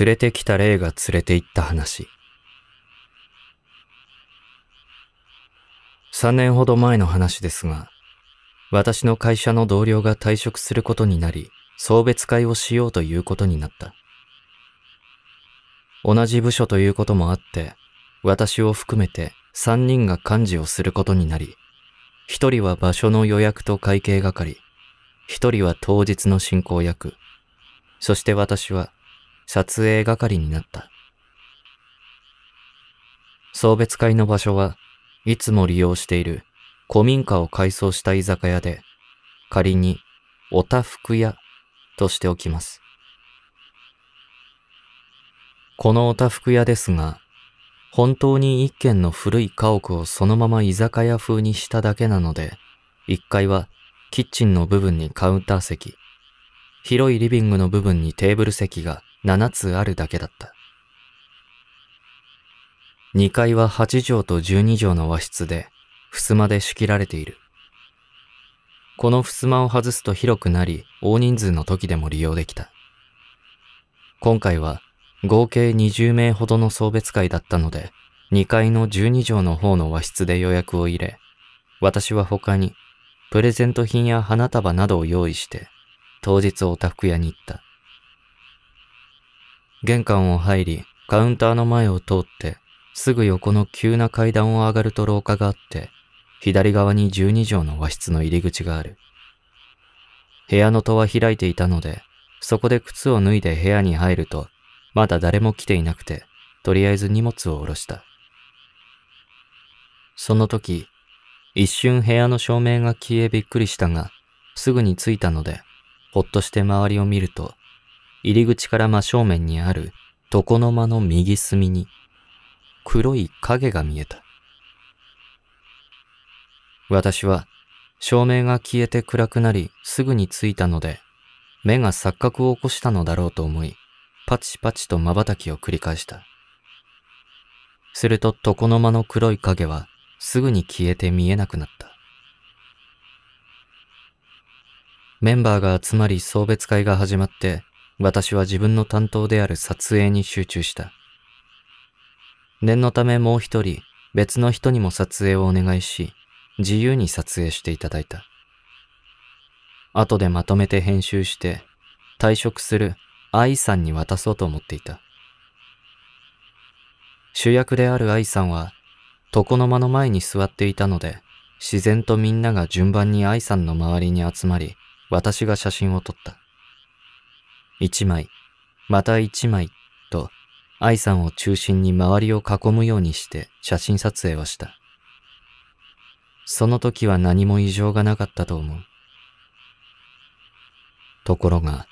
連れてきた霊が連れて行った話。3年ほど前の話ですが、私の会社の同僚が退職することになり、送別会をしようということになった。同じ部署ということもあって、私を含めて3人が幹事をすることになり、1人は場所の予約と会計係、1人は当日の進行役、そして私は撮影係になった。送別会の場所はいつも利用している古民家を改装した居酒屋で仮におたふく屋としておきます。このおたふく屋ですが、本当に一軒の古い家屋をそのまま居酒屋風にしただけなので、1階はキッチンの部分にカウンター席、広いリビングの部分にテーブル席が7つあるだけだった。2階は8畳と12畳の和室で、襖で仕切られている。この襖を外すと広くなり、大人数の時でも利用できた。今回は合計20名ほどの送別会だったので、2階の12畳の方の和室で予約を入れ、私は他にプレゼント品や花束などを用意して、当日おたふく屋に行った。玄関を入り、カウンターの前を通って、すぐ横の急な階段を上がると廊下があって、左側に12畳の和室の入り口がある。部屋の戸は開いていたので、そこで靴を脱いで部屋に入ると、まだ誰も来ていなくて、とりあえず荷物を下ろした。その時、一瞬部屋の照明が消えびっくりしたが、すぐに着いたので、ほっとして周りを見ると、入り口から真正面にある床の間の右隅に黒い影が見えた。私は照明が消えて暗くなりすぐに着いたので目が錯覚を起こしたのだろうと思いパチパチと瞬きを繰り返した。すると床の間の黒い影はすぐに消えて見えなくなった。メンバーが集まり送別会が始まって私は自分の担当である撮影に集中した。念のためもう一人、別の人にも撮影をお願いし、自由に撮影していただいた。後でまとめて編集して、退職する愛さんに渡そうと思っていた。主役である愛さんは、床の間の前に座っていたので、自然とみんなが順番に愛さんの周りに集まり、私が写真を撮った。一枚、また一枚、と、愛さんを中心に周りを囲むようにして写真撮影をした。その時は何も異常がなかったと思う。ところが、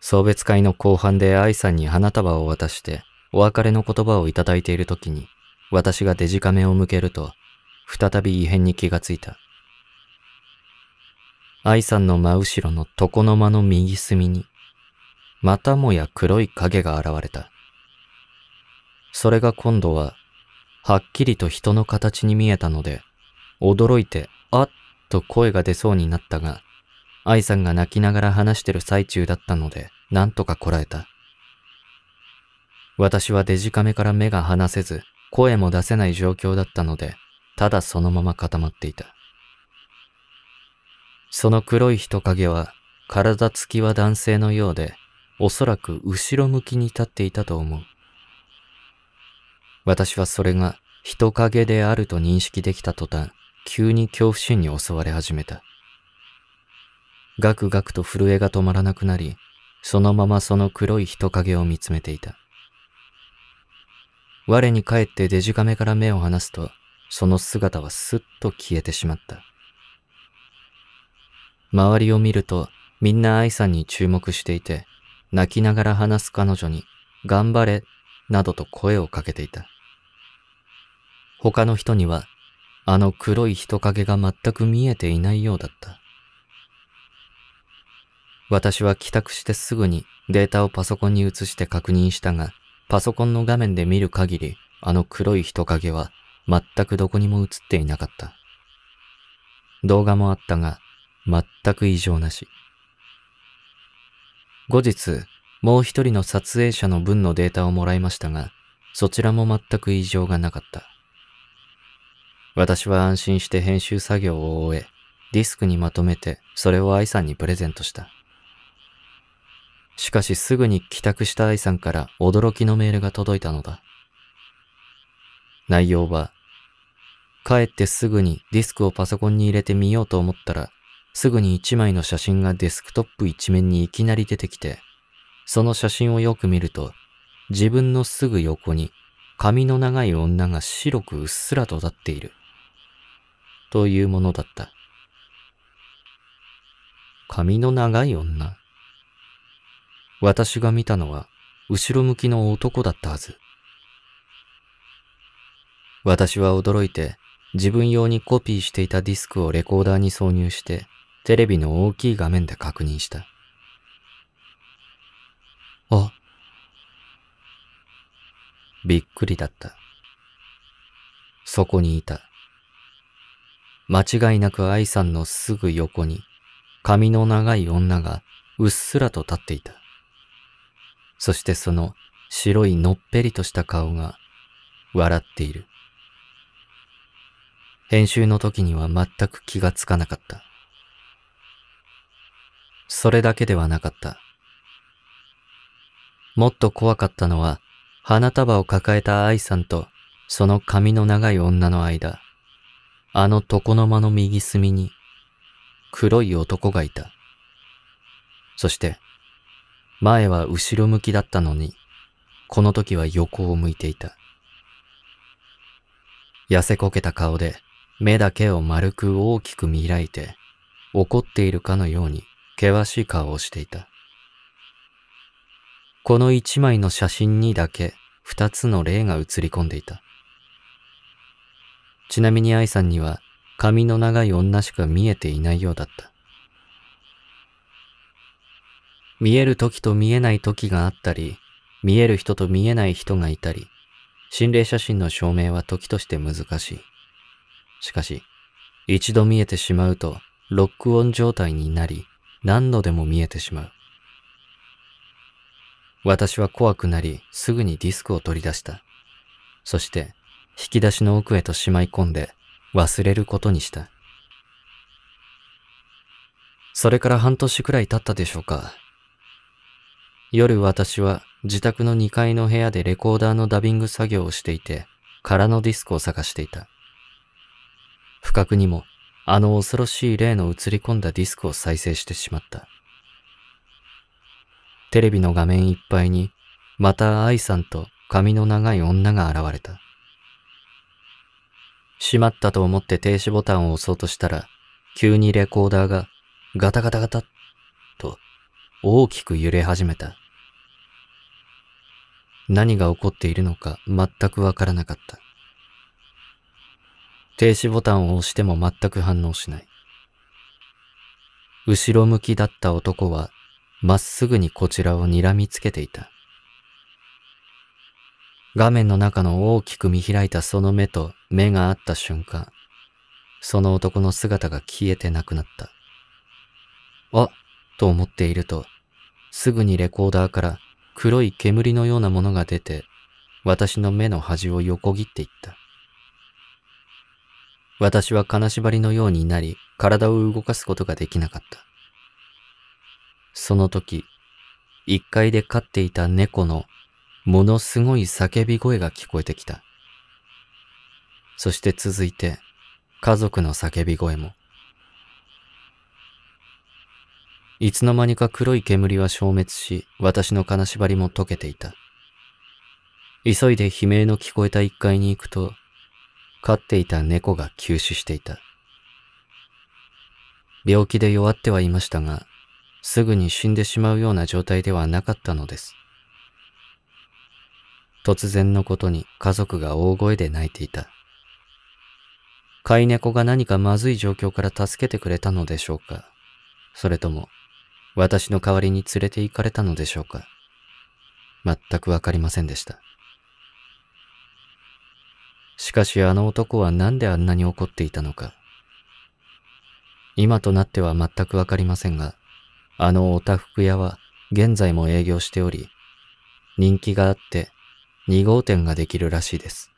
送別会の後半で愛さんに花束を渡してお別れの言葉をいただいている時に、私がデジカメを向けると、再び異変に気がついた。愛さんの真後ろの床の間の右隅に、またもや黒い影が現れた。それが今度は、はっきりと人の形に見えたので、驚いて、あっと声が出そうになったが、愛さんが泣きながら話してる最中だったので、なんとかこらえた。私はデジカメから目が離せず、声も出せない状況だったので、ただそのまま固まっていた。その黒い人影は、体つきは男性のようで、おそらく後ろ向きに立っていたと思う。私はそれが人影であると認識できた途端、急に恐怖心に襲われ始めた。ガクガクと震えが止まらなくなり、そのままその黒い人影を見つめていた。我に返ってデジカメから目を離すと、その姿はすっと消えてしまった。周りを見ると、みんな愛さんに注目していて、泣きながら話す彼女に、頑張れ、などと声をかけていた。他の人には、あの黒い人影が全く見えていないようだった。私は帰宅してすぐにデータをパソコンに移して確認したが、パソコンの画面で見る限り、あの黒い人影は全くどこにも映っていなかった。動画もあったが、全く異常なし。後日、もう一人の撮影者の分のデータをもらいましたが、そちらも全く異常がなかった。私は安心して編集作業を終え、ディスクにまとめて、それを愛さんにプレゼントした。しかしすぐに帰宅した愛さんから驚きのメールが届いたのだ。内容は、帰ってすぐにディスクをパソコンに入れてみようと思ったら、すぐに一枚の写真がデスクトップ一面にいきなり出てきて、その写真をよく見ると、自分のすぐ横に髪の長い女が白くうっすらと立っている。というものだった。髪の長い女私が見たのは、後ろ向きの男だったはず。私は驚いて、自分用にコピーしていたディスクをレコーダーに挿入して、テレビの大きい画面で確認した。あ。びっくりだった。そこにいた。間違いなく愛さんのすぐ横に髪の長い女がうっすらと立っていた。そしてその白いのっぺりとした顔が笑っている。編集の時には全く気がつかなかった。それだけではなかった。もっと怖かったのは、花束を抱えた愛さんと、その髪の長い女の間、あの床の間の右隅に、黒い男がいた。そして、前は後ろ向きだったのに、この時は横を向いていた。痩せこけた顔で、目だけを丸く大きく見開いて、怒っているかのように、険しい顔をしていた。この一枚の写真にだけ二つの霊が映り込んでいた。ちなみに愛さんには髪の長い女しか見えていないようだった。見える時と見えない時があったり、見える人と見えない人がいたり、心霊写真の証明は時として難しい。しかし、一度見えてしまうとロックオン状態になり、何度でも見えてしまう。私は怖くなり、すぐにディスクを取り出した。そして、引き出しの奥へとしまい込んで、忘れることにした。それから半年くらい経ったでしょうか。夜私は自宅の2階の部屋でレコーダーのダビング作業をしていて、空のディスクを探していた。不覚にもあの恐ろしい例の映り込んだディスクを再生してしまった。テレビの画面いっぱいに、また愛さんと髪の長い女が現れた。閉まったと思って停止ボタンを押そうとしたら、急にレコーダーがガタガタガタと大きく揺れ始めた。何が起こっているのか全くわからなかった。停止ボタンを押しても全く反応しない。後ろ向きだった男は、まっすぐにこちらを睨みつけていた。画面の中の大きく見開いたその目と目が合った瞬間、その男の姿が消えてなくなった。あ、と思っていると、すぐにレコーダーから黒い煙のようなものが出て、私の目の端を横切っていった。私は金縛りのようになり、体を動かすことができなかった。その時、1階で飼っていた猫のものすごい叫び声が聞こえてきた。そして続いて、家族の叫び声も。いつの間にか黒い煙は消滅し、私の金縛りも溶けていた。急いで悲鳴の聞こえた1階に行くと、飼っていた猫が急死していた。病気で弱ってはいましたが、すぐに死んでしまうような状態ではなかったのです。突然のことに家族が大声で泣いていた。飼い猫が何かまずい状況から助けてくれたのでしょうかそれとも、私の代わりに連れて行かれたのでしょうか全くわかりませんでした。しかしあの男は何であんなに怒っていたのか。今となっては全くわかりませんが、あのおたふく屋は現在も営業しており、人気があって2号店ができるらしいです。